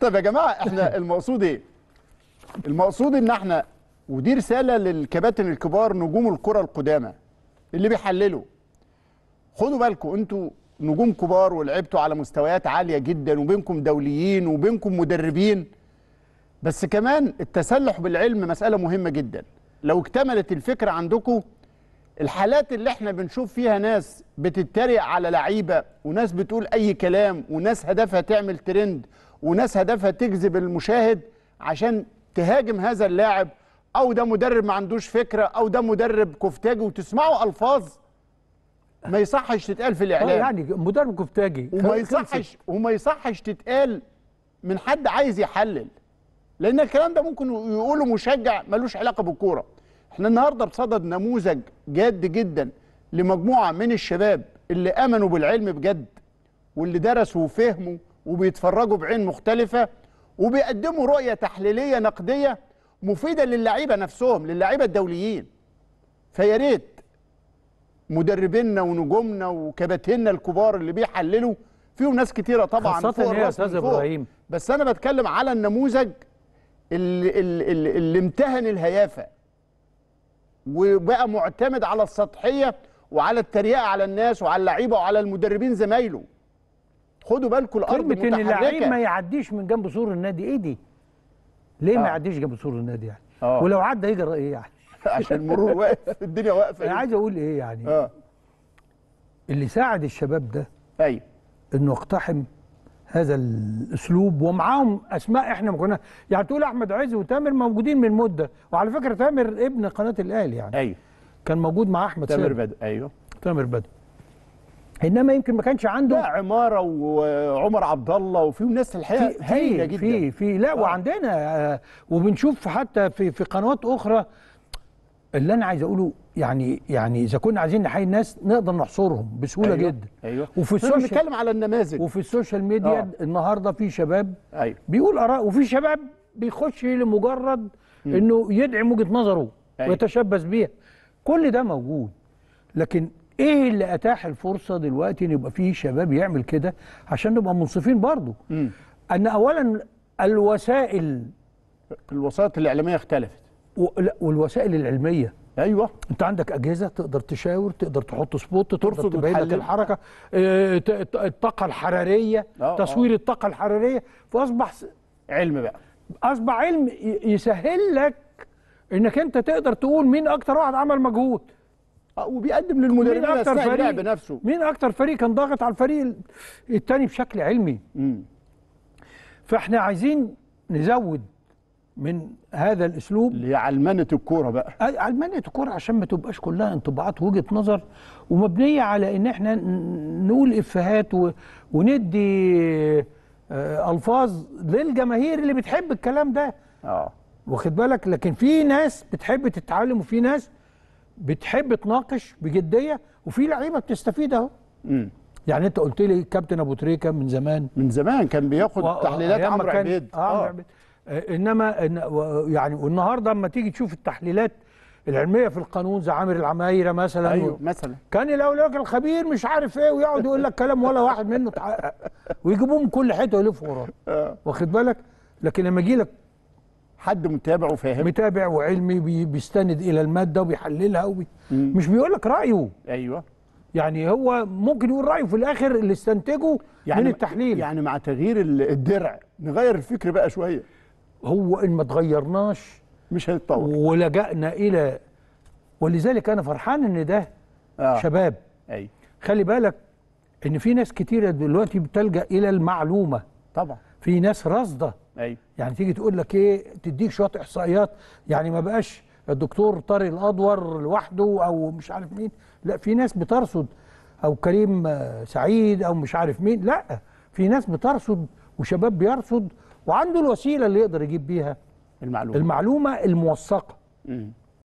طيب يا جماعه احنا المقصود ايه؟ المقصود ان احنا ودي رساله للكباتن الكبار نجوم الكره القدامى اللي بيحللوا خدوا بالكم انتوا نجوم كبار ولعبتوا على مستويات عاليه جدا وبينكم دوليين وبينكم مدربين بس كمان التسلح بالعلم مساله مهمه جدا لو اكتملت الفكره عندكم الحالات اللي احنا بنشوف فيها ناس بتتريق على لعيبه وناس بتقول اي كلام وناس هدفها تعمل ترند وناس هدفها تجذب المشاهد عشان تهاجم هذا اللاعب او ده مدرب ما عندوش فكره او ده مدرب كفتاجي وتسمعوا الفاظ ما يصحش تتقال في الاعلام آه، يعني مدرب كفتاجي وما يصحش وما يصحش تتقال من حد عايز يحلل لان الكلام ده ممكن يقوله مشجع ملوش علاقه بالكوره احنا النهارده بصدد نموذج جاد جدا لمجموعه من الشباب اللي امنوا بالعلم بجد واللي درسوا وفهموا وبيتفرجوا بعين مختلفه وبيقدموا رؤيه تحليليه نقديه مفيده للعيبه نفسهم للعيبه الدوليين فيا ريت مدربينا ونجومنا وكباتننا الكبار اللي بيحللوا فيهم ناس كتيره طبعا خاصة فوق يعني يا استاذ ابراهيم بس انا بتكلم على النموذج اللي, اللي, اللي امتهن الهيافه وبقى معتمد على السطحيه وعلى التريقه على الناس وعلى اللعيبه وعلى المدربين زمايله خدوا بالكم الارض كلمه ان اللعيب ما يعديش من جنب سور النادي ايه دي؟ ليه آه. ما يعديش جنب سور النادي يعني؟ آه. ولو عدى يجرى ايه يعني؟ عشان المرور واقف الدنيا واقفه انا عايز اقول ايه يعني؟ آه. اللي ساعد الشباب ده ايوه انه اقتحم هذا الاسلوب ومعاهم اسماء احنا ما كنا يعني تقول احمد عز وتامر موجودين من مده وعلى فكره تامر ابن قناه الاهلي يعني ايوه كان موجود مع احمد تامر بدر ايوه تامر بدر انما يمكن ما كانش عنده لا عماره وعمر عبد الله وفي ناس الحقيقه هايله جدا في في لا آه. وعندنا آه، وبنشوف حتى في في قنوات اخرى اللي انا عايز اقوله يعني يعني اذا كنا عايزين نحيي الناس نقدر نحصرهم بسهوله أيوة جدا ايوه وفي السوشيال بنتكلم على النماذج وفي السوشيال ميديا آه. النهارده في شباب أيوة. بيقول اراء وفي شباب بيخش لمجرد م. انه يدعم وجهه نظره أيوة. ويتشبث بيها كل ده موجود لكن ايه اللي اتاح الفرصه دلوقتي ان يبقى فيه شباب يعمل كده عشان نبقى منصفين برضه ان اولا الوسائل الوسائط الاعلاميه اختلفت و... لا والوسائل العلميه ايوه انت عندك اجهزه تقدر تشاور تقدر تحط سبوت ترصد لك الحركه اه الطاقه الحراريه أوه آه. تصوير الطاقه الحراريه فاصبح س... علم بقى اصبح علم يسهل لك انك انت تقدر تقول مين اكتر واحد عمل مجهود وبيقدم مين اكتر فريق بنفسه مين اكتر فريق كان ضاغط على الفريق الثاني بشكل علمي مم. فاحنا عايزين نزود من هذا الاسلوب لعلمنه الكوره بقى علمنه الكوره عشان ما تبقاش كلها انطباعات وجهه نظر ومبنيه على ان احنا نقول افهات و... وندي آه، الفاظ للجماهير اللي بتحب الكلام ده اه واخد بالك لكن في ناس بتحب تتعلم وفي ناس بتحب تناقش بجديه وفي لعيبه بتستفيد اهو يعني انت قلت لي كابتن ابو تريكه من زمان من زمان كان بياخد و... تحليلات عمرو عبيد اه عمرو آه. عبيد آه، انما يعني والنهارده اما تيجي تشوف التحليلات العلميه في القانون زي عامر العمايره مثلا ايوه و... مثلا كان الاول الخبير مش عارف ايه ويقعد يقول لك كلام ولا واحد منه ويجيبوه ويجيبوهم كل حته ويلفوا وراه آه. واخد بالك لكن لما يجي لك حد متابع وفاهم متابع وعلمي بيستند الى الماده وبيحللها وبي... مش بيقول لك رايه ايوه يعني هو ممكن يقول رايه في الاخر اللي استنتجه يعني من التحليل يعني مع تغيير الدرع نغير الفكر بقى شويه هو ان ما تغيرناش مش هيتطور ولجأنا الى ولذلك انا فرحان ان ده آه. شباب اي خلي بالك ان في ناس كتيره دلوقتي بتلجأ الى المعلومه طبعا في ناس رصده أيوة. يعني تيجي تقول لك ايه تديك شويه احصائيات يعني ما بقاش الدكتور طارق الادور لوحده او مش عارف مين لا في ناس بترصد او كريم سعيد او مش عارف مين لا في ناس بترصد وشباب بيرصد وعنده الوسيله اللي يقدر يجيب بيها المعلومه المعلومه الموثقه